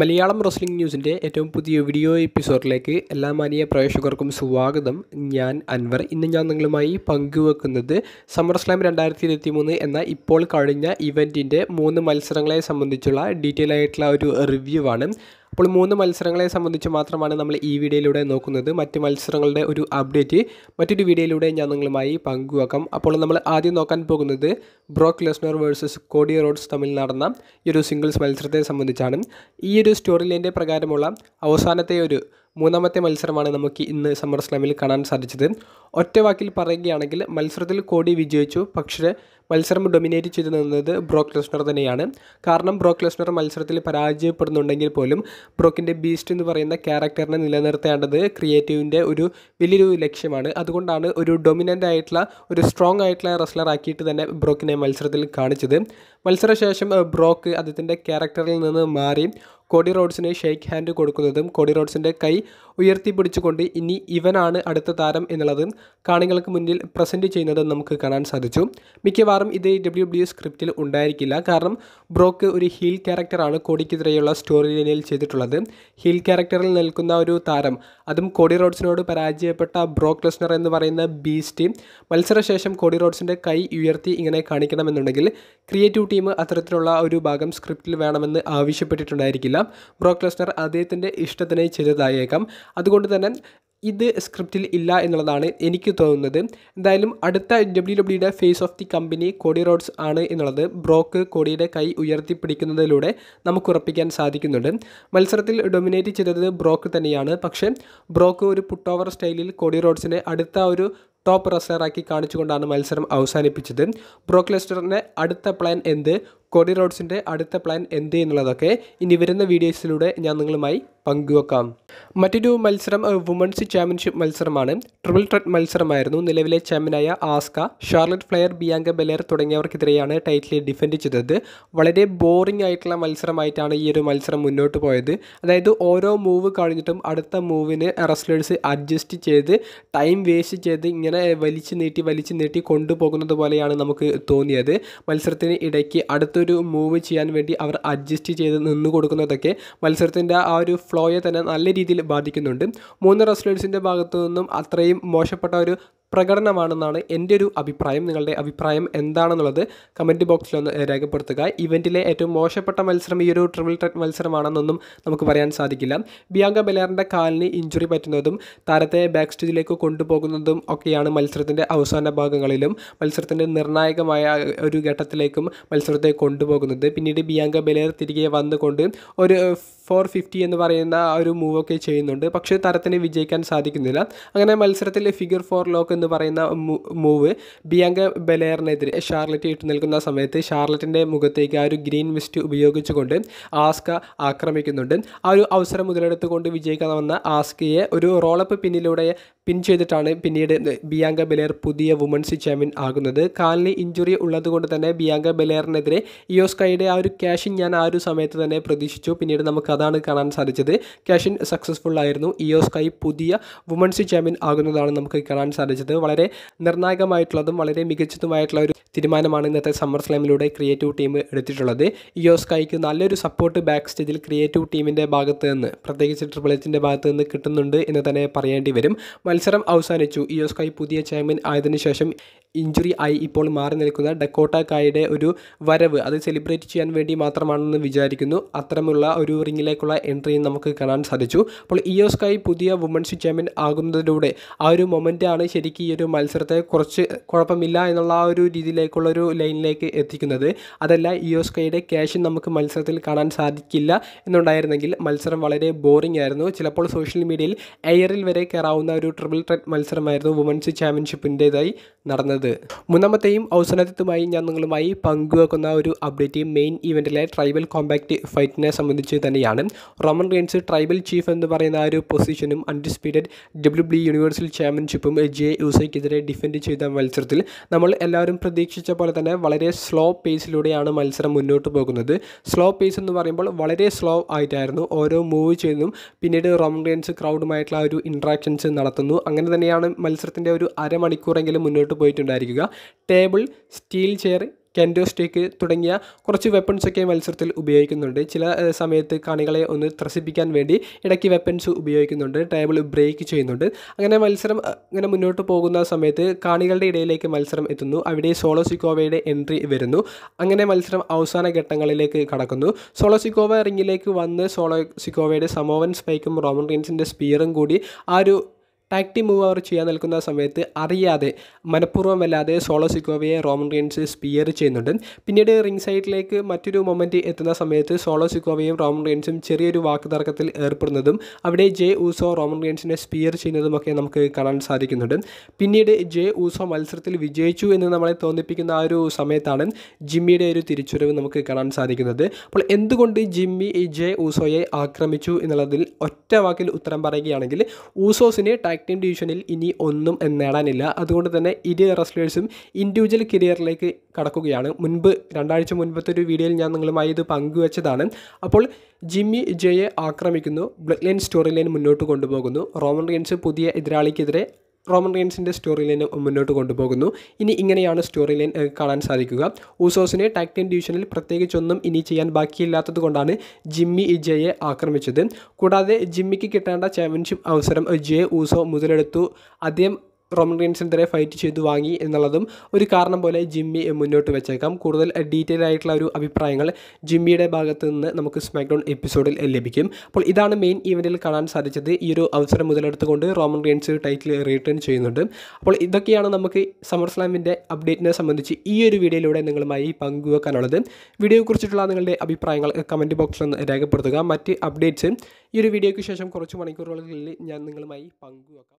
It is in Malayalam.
മലയാളം റസ്ലിംഗ് ന്യൂസിൻ്റെ ഏറ്റവും പുതിയ വീഡിയോ എപ്പിസോഡിലേക്ക് എല്ലാ മാനിയ പ്രേക്ഷകർക്കും സ്വാഗതം ഞാൻ അൻവർ ഇന്ന് ഞാൻ നിങ്ങളുമായി പങ്കുവെക്കുന്നത് സമ്മർ സ്ലാം രണ്ടായിരത്തി ഇരുപത്തി മൂന്ന് എന്ന ഇപ്പോൾ കഴിഞ്ഞ ഇവൻറ്റിൻ്റെ മൂന്ന് മത്സരങ്ങളെ സംബന്ധിച്ചുള്ള ഡീറ്റെയിൽ ആയിട്ടുള്ള ഒരു റിവ്യൂ ആണ് അപ്പോൾ മൂന്ന് മത്സരങ്ങളെ സംബന്ധിച്ച് മാത്രമാണ് നമ്മൾ ഈ വീഡിയോയിലൂടെ നോക്കുന്നത് മറ്റ് മത്സരങ്ങളുടെ ഒരു അപ്ഡേറ്റ് മറ്റൊരു വീഡിയോയിലൂടെ ഞാൻ നിങ്ങളുമായി പങ്കുവെക്കാം അപ്പോൾ നമ്മൾ ആദ്യം നോക്കാൻ പോകുന്നത് Brock Lesnar versus Cody Rhodes തമ്മിൽ നടന്ന ഈ ഒരു സിംഗിൾസ് മത്സരത്തെ സംബന്ധിച്ചാണ് ഈ ഒരു സ്റ്റോറി ലൈൻ്റെ പ്രകാരമുള്ള അവസാനത്തെ ഒരു മൂന്നാമത്തെ മത്സരമാണ് നമുക്ക് ഇന്ന് സമ്മർ സ്ലാമിൽ കാണാൻ സാധിച്ചത് ഒറ്റ വാക്കിൽ പറയുകയാണെങ്കിൽ മത്സരത്തിൽ കോടി വിജയിച്ചു പക്ഷേ മത്സരം ഡൊമിനേറ്റ് ചെയ്തു നിന്നത് ബ്രോക്ക് ലെസ്നർ തന്നെയാണ് കാരണം ബ്രോക്ക് ലെസ്നർ മത്സരത്തിൽ പരാജയപ്പെടുന്നുണ്ടെങ്കിൽ പോലും ബ്രോക്കിൻ്റെ ബീസ്റ്റ് എന്ന് പറയുന്ന ക്യാരക്ടറിനെ നിലനിർത്തേണ്ടത് ക്രിയേറ്റീവിൻ്റെ ഒരു വലിയൊരു ലക്ഷ്യമാണ് അതുകൊണ്ടാണ് ഒരു ഡൊമിനൻ്റ് ആയിട്ടുള്ള ഒരു സ്ട്രോങ് ആയിട്ടുള്ള റെസ്ലർ ആക്കിയിട്ട് തന്നെ ബ്രോക്കിനെ മത്സരത്തിൽ കാണിച്ചത് മത്സരശേഷം ബ്രോക്ക് അദ്ദേഹത്തിൻ്റെ ക്യാരക്ടറിൽ നിന്ന് മാറി കോടി റോഡ്സിന് ഷെയ്ക്ക് ഹാൻഡ് കൊടുക്കുന്നതും കോടി റോഡ്സിൻ്റെ കൈ ഉയർത്തിപ്പിടിച്ചുകൊണ്ട് ഇനി ഇവനാണ് അടുത്ത താരം എന്നുള്ളതും കാണികൾക്ക് മുന്നിൽ പ്രസൻറ്റ് ചെയ്യുന്നത് നമുക്ക് കാണാൻ സാധിച്ചു മിക്കവാറും ഇത് ഡബ്ല്യു ഡബ്ല്യു സ്ക്രിപ്റ്റിൽ ഉണ്ടായിരിക്കില്ല കാരണം ബ്രോക്ക് ഒരു ഹീൽ ക്യാരക്ടറാണ് കോടിക്കെതിരെയുള്ള സ്റ്റോറി ലൈനിൽ ചെയ്തിട്ടുള്ളത് ഹീൽ ക്യാരക്ടറിൽ നിൽക്കുന്ന ഒരു താരം അതും കോടി റോഡ്സിനോട് പരാജയപ്പെട്ട ബ്രോക്ക് ലെസ്നർ എന്ന് പറയുന്ന ബീസ്റ്റ് മത്സരശേഷം കോടി റോഡ്സിൻ്റെ കൈ ഉയർത്തി ഇങ്ങനെ കാണിക്കണമെന്നുണ്ടെങ്കിൽ ക്രിയേറ്റീവ് ടീം അത്തരത്തിലുള്ള ഒരു ഭാഗം സ്ക്രിപ്റ്റിൽ വേണമെന്ന് ആവശ്യപ്പെട്ടിട്ടുണ്ടായിരിക്കില്ല ബ്രോക്ക് ലെസ്നർ അദ്ദേഹത്തിൻ്റെ ഇഷ്ടത്തിനായി ചെയ്തതായേക്കാം അതുകൊണ്ട് തന്നെ ഇത് സ്ക്രിപ്റ്റിൽ ഇല്ല എന്നുള്ളതാണ് എനിക്ക് തോന്നുന്നത് എന്തായാലും അടുത്ത ഡബ്ല്യു ഡബ്ല്യുടെ face of the company Cody Rhodes ആണ് എന്നുള്ളത് ബ്രോക്ക് കോടിയുടെ കൈ ഉയർത്തിപ്പിടിക്കുന്നതിലൂടെ നമുക്ക് ഉറപ്പിക്കാൻ സാധിക്കുന്നുണ്ട് മത്സരത്തിൽ ഡൊമിനേറ്റ് ചെയ്തത് ബ്രോക്ക് തന്നെയാണ് പക്ഷേ ബ്രോക്ക് ഒരു പുട്ട് ഓവർ സ്റ്റൈലിൽ കോഡി റോഡ്സിനെ അടുത്ത ഒരു ടോപ്പ് റസറാക്കി കാണിച്ചുകൊണ്ടാണ് മത്സരം അവസാനിപ്പിച്ചത് ബ്രോക്ക് ലെസ്റ്ററിൻ്റെ അടുത്ത പ്ലാൻ എന്ത് കോഡി റോഡ്സിൻ്റെ അടുത്ത പ്ലാൻ എന്ത് എന്നുള്ളതൊക്കെ ഇനി വരുന്ന വീഡിയോസിലൂടെ ഞാൻ നിങ്ങളുമായി പങ്കുവെക്കാം മറ്റൊരു മത്സരം വുമൺസ് ചാമ്പ്യൻഷിപ്പ് മത്സരമാണ് ട്രിപ്പിൾ ട്രെഡ് മത്സരമായിരുന്നു നിലവിലെ ചാമ്പ്യനായ Asuka Charlotte Flair Bianca Belair തുടങ്ങിയവർക്കെതിരെയാണ് ടൈറ്റിൽ ഡിഫെൻഡ് ചെയ്തത് വളരെ ബോറിംഗ് ആയിട്ടുള്ള മത്സരമായിട്ടാണ് ഈ ഒരു മത്സരം മുന്നോട്ട് പോയത് അതായത് ഓരോ മൂവ് കഴിഞ്ഞിട്ടും അടുത്ത മൂവിന് റെസ്ലേഴ്സ് അഡ്ജസ്റ്റ് ചെയ്ത് ടൈം വേസ്റ്റ് ചെയ്ത് ഇങ്ങനെ വലിച്ചു നീട്ടി വലിച്ചു നീട്ടി കൊണ്ടുപോകുന്നത് പോലെയാണ് നമുക്ക് തോന്നിയത് മത്സരത്തിന് ഇടയ്ക്ക് അടുത്ത ഒരു മൂവ് ചെയ്യാൻ വേണ്ടി അവർ അഡ്ജസ്റ്റ് ചെയ്ത് നിന്ന് കൊടുക്കുന്നതൊക്കെ മത്സരത്തിൻ്റെ ആ ഒരു ഫ്ലോയെ തന്നെ നല്ല രീതിയിൽ ബാധിക്കുന്നുണ്ട് മൂന്ന് റെസ്ലേഴ്സിൻ്റെ ഭാഗത്തു നിന്നും അത്രയും മോശപ്പെട്ട ഒരു പ്രകടനമാണെന്നാണ് എൻ്റെ ഒരു അഭിപ്രായം നിങ്ങളുടെ അഭിപ്രായം എന്താണെന്നുള്ളത് കമൻറ്റ് ബോക്സിലൊന്ന് രേഖപ്പെടുത്തുക ഇവൻറ്റിലെ ഏറ്റവും മോശപ്പെട്ട മത്സരം ഈ ഒരു ട്രിപ്പിൾ ട്രെറ്റ് മത്സരമാണെന്നൊന്നും നമുക്ക് പറയാൻ സാധിക്കില്ല ബിയാങ്ക ബെലാറിൻ്റെ കാലിന് ഇഞ്ചുറി പറ്റുന്നതും താരത്തെ ബാക്ക് സ്റ്റേജിലേക്ക് കൊണ്ടുപോകുന്നതും ഒക്കെയാണ് മത്സരത്തിൻ്റെ അവസാന ഭാഗങ്ങളിലും മത്സരത്തിൻ്റെ നിർണായകമായ ഒരു ഘട്ടത്തിലേക്കും മത്സരത്തെ കൊണ്ടുപോകുന്നത് പിന്നീട് ബിയാങ്ക ബെലേർ തിരികെ വന്നുകൊണ്ട് ഒരു ഫോർ ഫിഫ്റ്റി എന്ന് പറയുന്ന ഒരു മൂവൊക്കെ ചെയ്യുന്നുണ്ട് പക്ഷേ താരത്തിന് വിജയിക്കാൻ സാധിക്കുന്നില്ല അങ്ങനെ മത്സരത്തിൽ ഫിഗർ ഫോർ ലോക്ക് എന്ന് പറയുന്ന മൂവ് ബിയങ്ക ബെലേറിനെതിരെ ഷാർലറ്റ് ഇട്ട് നിൽക്കുന്ന സമയത്ത് ഷാർലറ്റിൻ്റെ മുഖത്തേക്ക് ആ ഒരു ഗ്രീൻ മിസ്റ്റ് ഉപയോഗിച്ചുകൊണ്ട് ആസ്ക ആക്രമിക്കുന്നുണ്ട് ആ ഒരു അവസരം മുതലെടുത്തുകൊണ്ട് വന്ന ആസ്കയെ ഒരു റോളപ്പ് പിന്നിലൂടെ പിൻ ചെയ്തിട്ടാണ് പിന്നീട് ബിയാങ്ക ബെലേർ പുതിയ വുമൺസ് ചാമ്പ്യൻ ആകുന്നത് കാലിന് ഇഞ്ചുറി ഉള്ളതുകൊണ്ട് തന്നെ ബിയാങ്ക ബെലേറിനെതിരെ ഇയോസ്കൈയുടെ ആ ഒരു ക്യാഷിൻ ഞാൻ ആ ഒരു സമയത്ത് തന്നെ പ്രതീക്ഷിച്ചു പിന്നീട് നമുക്ക് അതാണ് കാണാൻ സാധിച്ചത് ക്യാഷിൻ സക്സസ്ഫുൾ ആയിരുന്നു ഇയോസ്കൈ പുതിയ വുമൺസ് ചാമ്പ്യൻ ആകുന്നതാണ് നമുക്ക് കാണാൻ സാധിച്ചത് സാധിച്ചത് വളരെ നിർണായകമായിട്ടുള്ളതും വളരെ മികച്ചതുമായിട്ടുള്ള ഒരു തീരുമാനമാണ് ഇന്നത്തെ സമ്മർ സ്ലാമിലൂടെ ക്രിയേറ്റീവ് ടീം എടുത്തിട്ടുള്ളത് ഇയോസ്കൈക്ക് നല്ലൊരു സപ്പോർട്ട് ബാക്ക് സ്റ്റേജിൽ ക്രിയേറ്റീവ് ടീമിൻ്റെ ഭാഗത്ത് നിന്ന് പ്രത്യേകിച്ച് ട്രിപ്പിൾ എച്ചിൻ്റെ ഭാഗത്ത് നിന്ന് കിട്ടുന്നുണ്ട് എന്ന് തന്നെ പറയേണ്ടി വരും മത്സരം അവസാനിച്ചു ഇയോസ്കൈ പുതിയ ചാമ്പ്യൻ ആയതിനു ശേഷം ഇഞ്ചുറി ആയി ഇപ്പോൾ മാറി നിൽക്കുന്ന ഡക്കോട്ട കായുടെ ഒരു വരവ് അത് സെലിബ്രേറ്റ് ചെയ്യാൻ വേണ്ടി മാത്രമാണെന്ന് വിചാരിക്കുന്നു അത്തരമുള്ള ഒരു റിങ്ങിലേക്കുള്ള എൻട്രിയും നമുക്ക് കാണാൻ സാധിച്ചു അപ്പോൾ ഇയോസ്കായി പുതിയ വുമൻസ് ചാമ്പ്യൻ ആകുന്നതിലൂടെ ആ ഒരു മൊമെൻ്റാണ് ശരിക്കും ഈ ഒരു മത്സരത്തെ കുറച്ച് കുഴപ്പമില്ല എന്നുള്ള ആ ഒരു രീതിയിലേക്കുള്ള ഒരു ലൈനിലേക്ക് എത്തിക്കുന്നത് അതല്ല ഇയോസ്കയുടെ ക്യാഷും നമുക്ക് മത്സരത്തിൽ കാണാൻ സാധിക്കില്ല എന്നുണ്ടായിരുന്നെങ്കിൽ മത്സരം വളരെ ബോറിംഗ് ആയിരുന്നു ചിലപ്പോൾ സോഷ്യൽ മീഡിയയിൽ എയറിൽ വരെ കയറാവുന്ന ഒരു ട്രിപ്പിൾ ട്രെറ്റ് മത്സരമായിരുന്നു വുമൻസ് ചാമ്പ്യൻഷിപ്പിൻ്റേതായി നടന്നത് ഉള്ളത് മൂന്നാമത്തെയും അവസാനത്തെത്തുമായി ഞാൻ നിങ്ങളുമായി പങ്കുവെക്കുന്ന ഒരു അപ്ഡേറ്റ് മെയിൻ ഇവൻറ്റിലെ ട്രൈബൽ കോമ്പാക്റ്റ് ഫൈറ്റിനെ സംബന്ധിച്ച് തന്നെയാണ് റോമൻ റെയിൻസ് ട്രൈബൽ ചീഫ് എന്ന് പറയുന്ന ആ ഒരു പൊസിഷനും അൺഡിസ്പ്യൂട്ടഡ് ഡബ്ല്യു ബി യൂണിവേഴ്സൽ ചാമ്പ്യൻഷിപ്പും ജെ യുസൈക്കെതിരെ ഡിഫെൻഡ് ചെയ്ത മത്സരത്തിൽ നമ്മൾ എല്ലാവരും പ്രതീക്ഷിച്ച പോലെ തന്നെ വളരെ സ്ലോ പേസിലൂടെയാണ് മത്സരം മുന്നോട്ട് പോകുന്നത് സ്ലോ പേസ് എന്ന് പറയുമ്പോൾ വളരെ സ്ലോ ആയിട്ടായിരുന്നു ഓരോ മൂവ് ചെയ്തും പിന്നീട് റോമൻ റെയിൻസ് ക്രൗഡുമായിട്ടുള്ള ഒരു ഇൻട്രാക്ഷൻസ് നടത്തുന്നു അങ്ങനെ തന്നെയാണ് മത്സരത്തിൻ്റെ ഒരു അരമണിക്കൂറെങ്കിലും മുന്നോട്ട് പോയിട്ടുണ്ട് ഉണ്ടായിരിക്കുക table steel chair kendo stick തുടങ്ങിയ കുറച്ച് വെപ്പൺസൊക്കെ മത്സരത്തിൽ ഉപയോഗിക്കുന്നുണ്ട് ചില സമയത്ത് കാണികളെ ഒന്ന് ത്രസിപ്പിക്കാൻ വേണ്ടി ഇടയ്ക്ക് വെപ്പൺസ് ഉപയോഗിക്കുന്നുണ്ട് ടേബിൾ ബ്രേക്ക് ചെയ്യുന്നുണ്ട് അങ്ങനെ മത്സരം ഇങ്ങനെ മുന്നോട്ട് പോകുന്ന സമയത്ത് കാണികളുടെ ഇടയിലേക്ക് മത്സരം എത്തുന്നു അവിടെ സോളോസിക്കോവയുടെ എൻട്രി വരുന്നു അങ്ങനെ മത്സരം അവസാന ഘട്ടങ്ങളിലേക്ക് കടക്കുന്നു സോളോസിക്കോവ റിങ്ങിലേക്ക് വന്ന് സോളോസിക്കോവയുടെ സമോവൻ സ്പൈക്കും റോമൻ റീൻസിൻ്റെ സ്പീറും കൂടി ആ ഒരു ആക്റ്റീവ് മൂവ് അവർ ചെയ്യാൻ നിൽക്കുന്ന സമയത്ത് അറിയാതെ മനഃപൂർവ്വം അല്ലാതെ സോളോ സിക്കോവയെ റോമൻ റീൻസ് സ്പിയർ ചെയ്യുന്നുണ്ട് പിന്നീട് റിംഗ് സൈഡിലേക്ക് മറ്റൊരു മൊമെൻറ്റ് എത്തുന്ന സമയത്ത് സോളോ സിക്കോവയും റോമൻ റീൻസും ചെറിയൊരു വാക്ക് തർക്കത്തിൽ ഏർപ്പെടുന്നതും അവിടെ ജെ ഊസോ റോമൻ റീൻസിനെ സ്പിയർ ചെയ്യുന്നതുമൊക്കെ നമുക്ക് കാണാൻ സാധിക്കുന്നുണ്ട് പിന്നീട് ജെ ഊസോ മത്സരത്തിൽ വിജയിച്ചു എന്ന് നമ്മളെ തോന്നിപ്പിക്കുന്ന ആ ഒരു സമയത്താണ് ജിമ്മിയുടെ ഒരു തിരിച്ചുവരവ് നമുക്ക് കാണാൻ സാധിക്കുന്നത് അപ്പോൾ എന്തുകൊണ്ട് ജിമ്മി ജെ ഊസോയെ ആക്രമിച്ചു എന്നുള്ളതിൽ ഒറ്റ വാക്കിൽ ഉത്തരം പറയുകയാണെങ്കിൽ ഊസോസിനെ ടാക് ടീം ഡിവിഷനിൽ ഇനി ഒന്നും നേടാനില്ല അതുകൊണ്ട് തന്നെ ഇരു റെസ്ലേഴ്സും ഇൻഡിവിജ്വൽ കരിയറിലേക്ക് കടക്കുകയാണ് മുൻപ് രണ്ടാഴ്ച മുൻപത്തെ ഒരു വീഡിയോയിൽ ഞാൻ നിങ്ങളുമായി ഇത് പങ്കുവച്ചതാണ് അപ്പോൾ ജിമ്മി ജയെ ആക്രമിക്കുന്നു ബ്ലഡ് ലൈൻ സ്റ്റോറി ലൈൻ മുന്നോട്ട് കൊണ്ടുപോകുന്നു റോമൻ റീൻസ് പുതിയ എതിരാളിക്കെതിരെ റോമൻ റീൻസിൻ്റെ സ്റ്റോറി ലൈൻ മുന്നോട്ട് കൊണ്ടുപോകുന്നു ഇനി ഇങ്ങനെയാണ് സ്റ്റോറി ലൈൻ കാണാൻ സാധിക്കുക ഊസോസിനെ ടാക് ടീം ഡിവിഷനിൽ പ്രത്യേകിച്ചൊന്നും ഇനി ചെയ്യാൻ ബാക്കിയില്ലാത്തത് കൊണ്ടാണ് ജിമ്മി ജയെ ആക്രമിച്ചത് കൂടാതെ ജിമ്മിക്ക് കിട്ടേണ്ട ചാമ്പ്യൻഷിപ്പ് അവസരം ജെ ഊസോ മുതലെടുത്തു അദ്ദേഹം റോമൻ റീൻസിനെതിരെ ഫൈറ്റ് ചെയ്തു വാങ്ങി എന്നുള്ളതും ഒരു കാരണം പോലെ ജിമ്മി മുന്നോട്ട് വെച്ചേക്കാം കൂടുതൽ ഡീറ്റെയിൽ ആയിട്ടുള്ള ഒരു അഭിപ്രായങ്ങൾ ജിമ്മിയുടെ ഭാഗത്ത് നിന്ന് നമുക്ക് സ്മാക്ഡൗൺ എപ്പിസോഡിൽ ലഭിക്കും അപ്പോൾ ഇതാണ് മെയിൻ ഇവൻറ്റിൽ കാണാൻ സാധിച്ചത് ഈ ഒരു അവസരം മുതലെടുത്തുകൊണ്ട് റോമൻ റീൻസ് ടൈറ്റിൽ റീട്ടേൺ ചെയ്യുന്നുണ്ട് അപ്പോൾ ഇതൊക്കെയാണ് നമുക്ക് സമർ സ്ലാമിൻ്റെ അപ്ഡേറ്റിനെ സംബന്ധിച്ച് ഈ ഒരു വീഡിയോയിലൂടെ നിങ്ങളുമായി പങ്കുവെക്കാനുള്ളത് കുറിച്ചിട്ടുള്ള നിങ്ങളുടെ അഭിപ്രായങ്ങൾ കമൻറ്റ് ബോക്സിൽ രേഖപ്പെടുത്തുക മറ്റ് അപ്ഡേറ്റ്സ് ഈ ഒരു വീഡിയോയ്ക്ക് ശേഷം കുറച്ച് മണിക്കൂറുകളിൽ ഞാൻ നിങ്ങളുമായി പങ്കുവെക്കാം